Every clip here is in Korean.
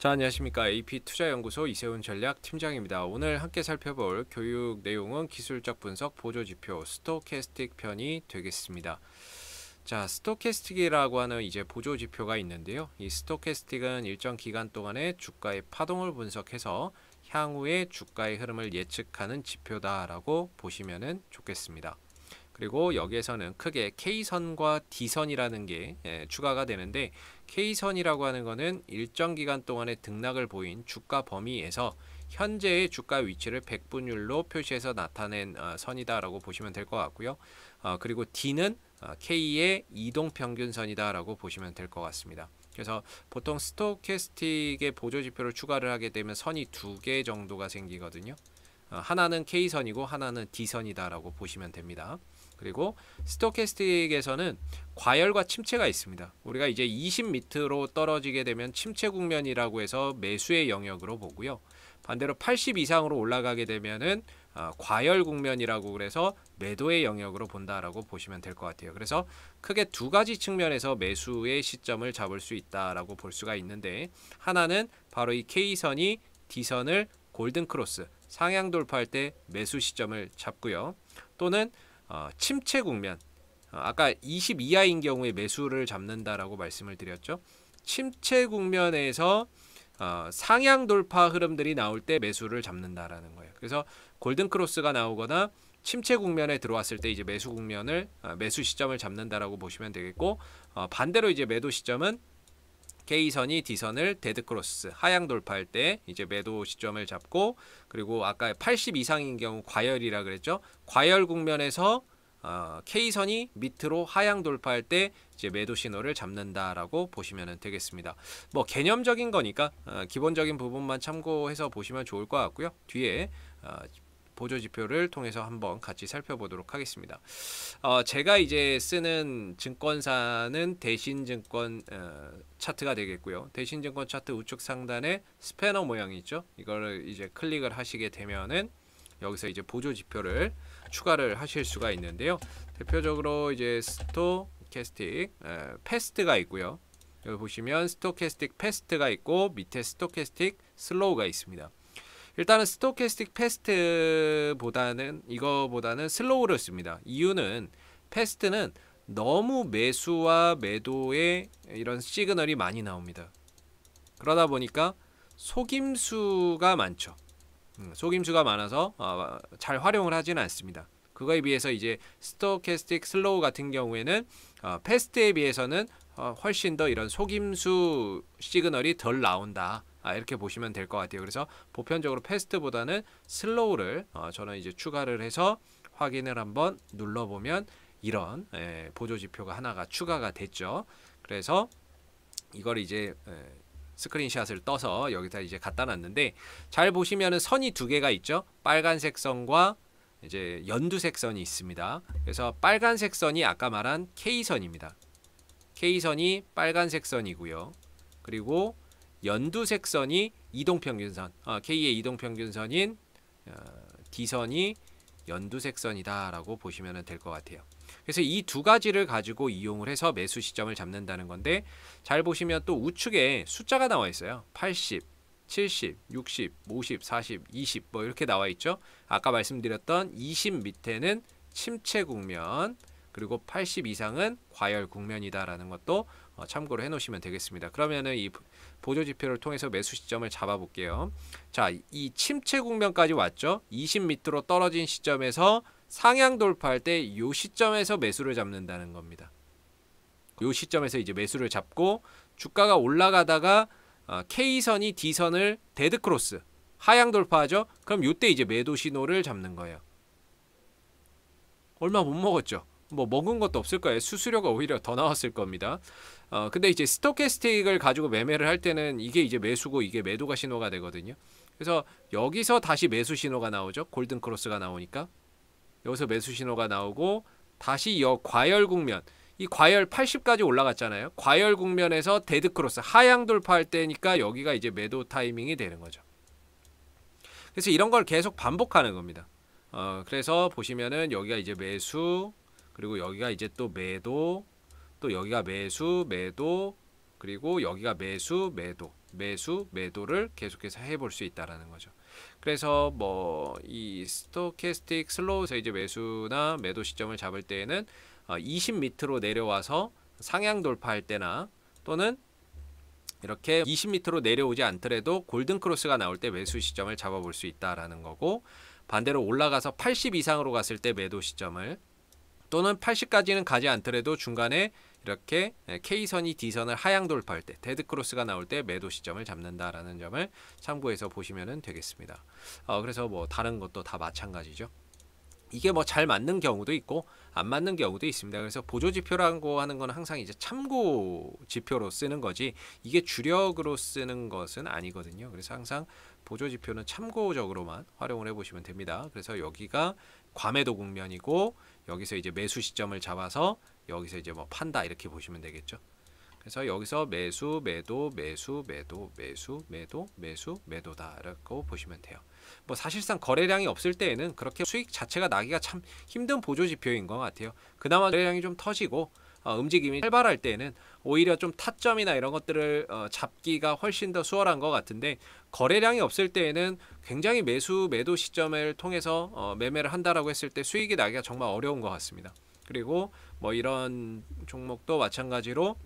자, 안녕하십니까. AP투자연구소 이세훈 전략팀장입니다. 오늘 함께 살펴볼 교육 내용은 기술적 분석 보조지표 스토캐스틱 편이 되겠습니다. 자, 스토캐스틱이라고 하는 이제 보조지표가 있는데요. 이 스토캐스틱은 일정 기간 동안의 주가의 파동을 분석해서 향후의 주가의 흐름을 예측하는 지표다라고 보시면 좋겠습니다. 그리고 여기에서는 크게 K선과 D선이라는 게 예, 추가가 되는데 K선이라고 하는 것은 일정 기간 동안의 등락을 보인 주가 범위에서 현재의 주가 위치를 백분율로 표시해서 나타낸 어, 선이다라고 보시면 될 것 같고요. 어, 그리고 D는 어, K의 이동평균선이다라고 보시면 될 것 같습니다. 그래서 보통 스토캐스틱의 보조지표를 추가를 하게 되면 선이 두 개 정도가 생기거든요. 어, 하나는 K선이고 하나는 D선이다라고 보시면 됩니다. 그리고 스토캐스틱에서는 과열과 침체가 있습니다. 우리가 이제 20 밑으로 떨어지게 되면 침체 국면이라고 해서 매수의 영역으로 보고요. 반대로 80 이상으로 올라가게 되면은 어, 과열 국면이라고 그래서 매도의 영역으로 본다라고 보시면 될 것 같아요. 그래서 크게 두 가지 측면에서 매수의 시점을 잡을 수 있다라고 볼 수가 있는데 하나는 바로 이 K선이 D선을 골든 크로스 상향 돌파할 때 매수 시점을 잡고요. 또는 어, 침체 국면 어, 아까 22하인 경우에 매수를 잡는다라고 말씀을 드렸죠. 침체 국면에서 어, 상향 돌파 흐름들이 나올 때 매수를 잡는다라는 거예요. 그래서 골든 크로스가 나오거나 침체 국면에 들어왔을 때 이제 매수 국면을 매수 시점을 잡는다라고 보시면 되겠고 반대로 이제 매도 시점은 K선이 D선을 데드크로스 하향 돌파할 때 이제 매도 시점을 잡고 그리고 아까 80 이상인 경우 과열이라 그랬죠. 과열 국면에서 어, K선이 밑으로 하향 돌파할 때 이제 매도 신호를 잡는다라고 보시면 되겠습니다. 뭐 개념적인 거니까 어, 기본적인 부분만 참고해서 보시면 좋을 것 같고요. 뒤에 어, 보조 지표를 통해서 한번 같이 살펴보도록 하겠습니다. 어, 제가 이제 쓰는 증권사는 대신증권 어, 차트가 되겠고요. 대신증권 차트 우측 상단에 스패너 모양이 있죠. 이거를 이제 클릭을 하시게 되면은 여기서 이제 보조 지표를 추가를 하실 수가 있는데요. 대표적으로 이제 스토캐스틱 에, 패스트가 있고요. 여기 보시면 스토캐스틱 패스트가 있고 밑에 스토캐스틱 슬로우가 있습니다. 일단은 스토캐스틱 패스트보다는 이거보다는 슬로우를 씁니다. 이유는 패스트는 너무 매수와 매도의 이런 시그널이 많이 나옵니다. 그러다 보니까 속임수가 많죠. 음, 속임수가 많아서 아, 잘 활용을 하지는 않습니다. 그거에 비해서 이제 스토캐스틱 슬로우 같은 경우에는 패스트에 아, 비해서는 어, 훨씬 더 이런 속임수 시그널이 덜 나온다. 아, 이렇게 보시면 될 것 같아요. 그래서 보편적으로 패스트보다는 슬로우를 어, 저는 이제 추가를 해서 확인을 한번 눌러보면 이런 예, 보조지표가 하나가 추가가 됐죠. 그래서 이걸 이제 예, 스크린샷을 떠서 여기다 이제 갖다 놨는데 잘 보시면은 선이 두 개가 있죠. 빨간색 선과 이제 연두색 선이 있습니다. 그래서 빨간색 선이 아까 말한 K선입니다. K선이 빨간색 선이고요. 그리고 연두색 선이 이동평균선, 어, K의 이동평균선인 어, D선이 연두색 선이다라고 보시면 될 것 같아요. 그래서 이 두 가지를 가지고 이용을 해서 매수 시점을 잡는다는 건데 잘 보시면 또 우측에 숫자가 나와 있어요. 80, 70, 60, 50, 40, 20 뭐 이렇게 나와 있죠. 아까 말씀드렸던 20 밑에는 침체 국면 그리고 80 이상은 과열 국면이다라는 것도 어, 참고를 해놓으시면 되겠습니다. 그러면은 이 보조 지표를 통해서 매수 시점을 잡아볼게요. 자, 이 침체 국면까지 왔죠. 20 밑으로 떨어진 시점에서 상향 돌파할 때 요 시점에서 매수를 잡는다는 겁니다. 요 시점에서 이제 매수를 잡고 주가가 올라가다가 어, K선이 D선을 데드크로스 하향 돌파하죠. 그럼 요때 이제 매도 신호를 잡는 거예요. 얼마 못 먹었죠. 뭐 먹은 것도 없을 거예요. 수수료가 오히려 더 나왔을 겁니다. 어, 근데 이제 스토캐스틱을 가지고 매매를 할 때는 이게 이제 매수고 이게 매도가 신호가 되거든요. 그래서 여기서 다시 매수 신호가 나오죠. 골든 크로스가 나오니까 여기서 매수 신호가 나오고 다시 여 과열 국면 이 과열 80까지 올라갔잖아요. 과열 국면에서 데드 크로스 하향 돌파할 때니까 여기가 이제 매도 타이밍이 되는 거죠. 그래서 이런 걸 계속 반복하는 겁니다. 어, 그래서 보시면은 여기가 이제 매수 그리고 여기가 이제 또 매도 또 여기가 매수 매도 그리고 여기가 매수 매도 매수 매도를 계속해서 해볼 수 있다라는 거죠. 그래서 뭐 이 스토캐스틱 슬로우에서 이제 매수나 매도 시점을 잡을 때에는 20 어, 밑으로 내려와서 상향 돌파할 때나 또는 이렇게 20m로 내려오지 않더라도 골든 크로스가 나올 때 매수 시점을 잡아볼 수 있다라는 거고 반대로 올라가서 80 이상으로 갔을 때 매도 시점을 또는 80까지는 가지 않더라도 중간에 이렇게 K선이 D선을 하향 돌파할 때 데드크로스가 나올 때 매도 시점을 잡는다라는 점을 참고해서 보시면 되겠습니다. 어, 그래서 뭐 다른 것도 다 마찬가지죠. 이게 뭐 잘 맞는 경우도 있고 안 맞는 경우도 있습니다. 그래서 보조 지표라고 하는 건 항상 이제 참고 지표로 쓰는 거지 이게 주력으로 쓰는 것은 아니거든요. 그래서 항상 보조 지표는 참고적으로만 활용을 해 보시면 됩니다. 그래서 여기가 과매도 국면이고 여기서 이제 매수 시점을 잡아서 여기서 이제 뭐 판다 이렇게 보시면 되겠죠. 그래서 여기서 매수, 매도, 매수, 매도, 매수, 매도, 매수, 매도다 라고 보시면 돼요. 뭐 사실상 거래량이 없을 때에는 그렇게 수익 자체가 나기가 참 힘든 보조 지표인 것 같아요. 그나마 거래량이 좀 터지고 어, 움직임이 활발할 때는 에 오히려 좀 타점이나 이런 것들을 어, 잡기가 훨씬 더 수월한 것 같은데 거래량이 없을 때에는 굉장히 매수 매도 시점을 통해서 어, 매매를 한다라고 했을 때 수익이 나기가 정말 어려운 것 같습니다. 그리고 뭐 이런 종목도 마찬가지로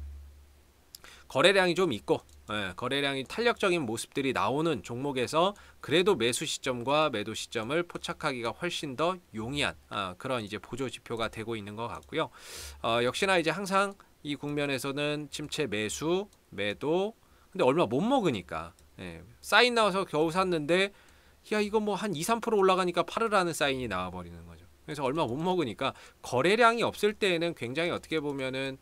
거래량이 좀 있고 예, 거래량이 탄력적인 모습들이 나오는 종목에서 그래도 매수 시점과 매도 시점을 포착하기가 훨씬 더 용이한 아, 그런 이제 보조 지표가 되고 있는 것 같고요. 어, 역시나 이제 항상 이 국면에서는 침체 매수, 매도, 근데 얼마 못 먹으니까 예, 사인 나와서 겨우 샀는데 야 이거 뭐 한 2, 3% 올라가니까 팔으라는 사인이 나와버리는 거죠. 그래서 얼마 못 먹으니까 거래량이 없을 때에는 굉장히 어떻게 보면은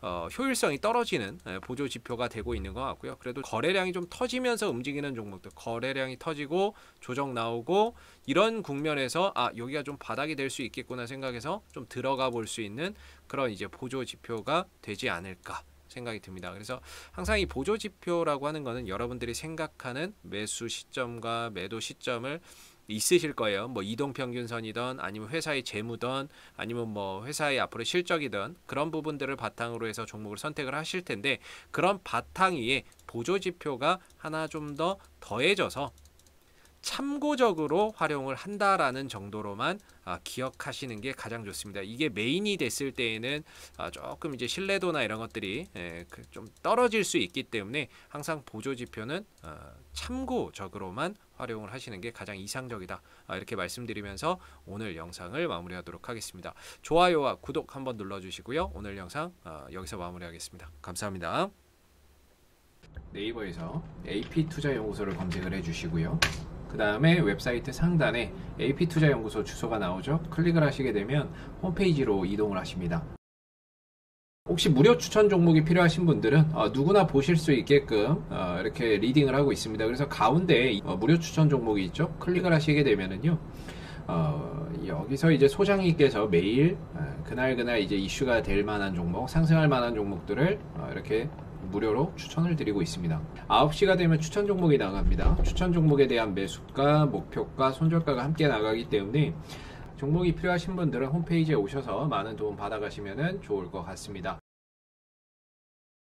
어, 효율성이 떨어지는 예, 보조 지표가 되고 있는 것 같고요. 그래도 거래량이 좀 터지면서 움직이는 종목들 거래량이 터지고 조정 나오고 이런 국면에서 아 여기가 좀 바닥이 될 수 있겠구나 생각해서 좀 들어가 볼 수 있는 그런 이제 보조 지표가 되지 않을까 생각이 듭니다. 그래서 항상 이 보조 지표라고 하는 거는 여러분들이 생각하는 매수 시점과 매도 시점을 있으실 거예요. 뭐 이동 평균선이든 아니면 회사의 재무든 아니면 뭐 회사의 앞으로 실적이든 그런 부분들을 바탕으로 해서 종목을 선택을 하실 텐데 그런 바탕 위에 보조 지표가 하나 좀 더 더해져서 참고적으로 활용을 한다라는 정도로만 아, 기억하시는 게 가장 좋습니다. 이게 메인이 됐을 때에는 아, 조금 이제 신뢰도나 이런 것들이 예, 그 좀 떨어질 수 있기 때문에 항상 보조 지표는 아, 참고적으로만 활용을 하시는 게 가장 이상적이다. 아, 이렇게 말씀드리면서 오늘 영상을 마무리하도록 하겠습니다. 좋아요와 구독 한번 눌러주시고요. 오늘 영상 어, 여기서 마무리하겠습니다. 감사합니다. 네이버에서 AP투자연구소를 검색을 해주시고요. 그 다음에 웹사이트 상단에 AP투자연구소 주소가 나오죠. 클릭을 하시게 되면 홈페이지로 이동을 하십니다. 혹시 무료 추천 종목이 필요하신 분들은 어, 누구나 보실 수 있게끔 어, 이렇게 리딩을 하고 있습니다. 그래서 가운데 어, 무료 추천 종목이 있죠. 클릭을 하시게 되면은요. 어, 여기서 이제 소장님께서 매일 어, 그날 그날 이제 이슈가 될 만한 종목, 상승할 만한 종목들을 어, 이렇게 무료로 추천을 드리고 있습니다. 9시가 되면 추천 종목이 나갑니다. 추천 종목에 대한 매수가, 목표가, 손절가가 함께 나가기 때문에 종목이 필요하신 분들은 홈페이지에 오셔서 많은 도움 받아가시면 좋을 것 같습니다.